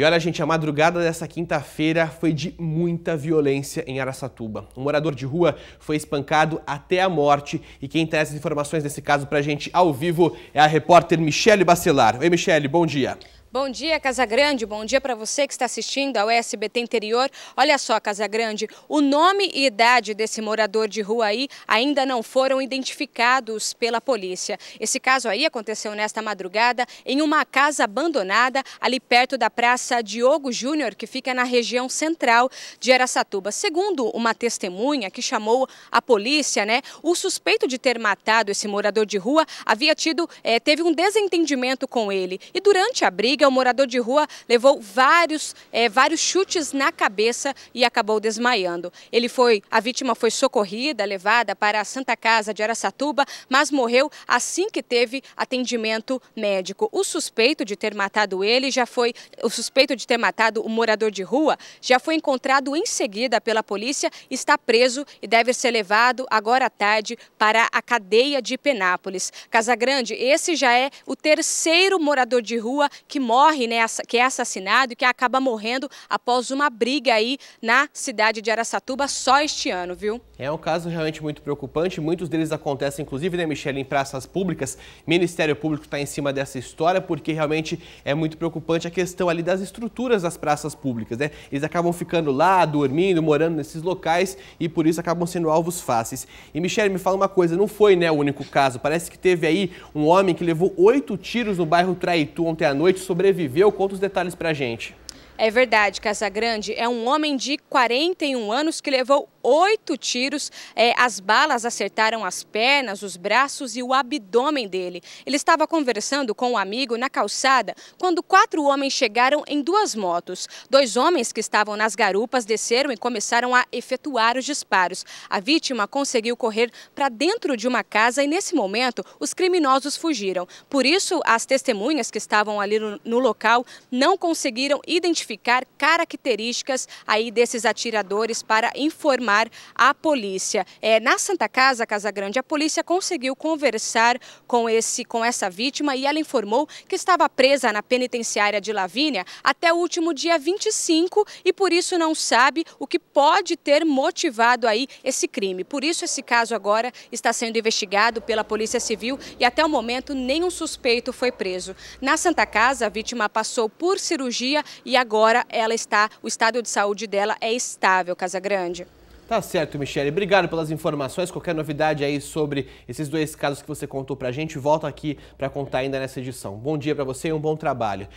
E olha, gente, a madrugada dessa quinta-feira foi de muita violência em Araçatuba. Um morador de rua foi espancado até a morte e quem traz as informações desse caso pra gente ao vivo é a repórter Michele Bacelar. Oi, Michele, bom dia. Bom dia, Casa Grande. Bom dia para você que está assistindo ao SBT Interior. Olha só, Casa Grande, o nome e idade desse morador de rua aí ainda não foram identificados pela polícia. Esse caso aí aconteceu nesta madrugada em uma casa abandonada ali perto da Praça Diogo Júnior, que fica na região central de Araçatuba. Segundo uma testemunha que chamou a polícia, né, o suspeito de ter matado esse morador de rua havia tido, é, teve um desentendimento com ele. E durante a briga, Miguel, é morador de rua, levou vários, é, vários chutes na cabeça e acabou desmaiando. Ele foi, a vítima foi socorrida, levada para a Santa Casa de Aracatuba, mas morreu assim que teve atendimento médico. O suspeito de ter matado ele já foi, o suspeito de ter matado o morador de rua já foi encontrado em seguida pela polícia, está preso e deve ser levado agora à tarde para a cadeia de Penápolis. Casa Grande esse já é o terceiro morador de rua que morre, né, que é assassinado e que acaba morrendo após uma briga aí na cidade de Araçatuba só este ano, viu? É um caso realmente muito preocupante, muitos deles acontecem, inclusive, né, Michelle, em praças públicas. Ministério Público está em cima dessa história porque realmente é muito preocupante a questão ali das estruturas das praças públicas, né? Eles acabam ficando lá, dormindo, morando nesses locais e por isso acabam sendo alvos fáceis. E Michelle, me fala uma coisa, não foi né, o único caso, parece que teve aí um homem que levou oito tiros no bairro Traitu ontem à noite sob sobreviveu, conta os detalhes pra gente. É verdade, Casagrande é um homem de 41 anos que levou oito tiros. É, as balas acertaram as pernas, os braços e o abdômen dele. Ele estava conversando com um amigo na calçada quando quatro homens chegaram em duas motos. Dois homens que estavam nas garupas desceram e começaram a efetuar os disparos. A vítima conseguiu correr para dentro de uma casa e, nesse momento, os criminosos fugiram. Por isso, as testemunhas que estavam ali no, no local não conseguiram identificar identificar características aí desses atiradores para informar a polícia. É, na Santa Casa, Casa Grande, a polícia conseguiu conversar com, esse, com essa vítima e ela informou que estava presa na penitenciária de Lavínia até o último dia 25 e por isso não sabe o que pode ter motivado aí esse crime. Por isso esse caso agora está sendo investigado pela Polícia Civil e até o momento nenhum suspeito foi preso. Na Santa Casa, a vítima passou por cirurgia e agora agora ela está, o estado de saúde dela é estável, Casa Grande. Tá certo, Michele. Obrigado pelas informações. Qualquer novidade aí sobre esses dois casos que você contou pra gente, volta aqui para contar ainda nessa edição. Bom dia para você e um bom trabalho.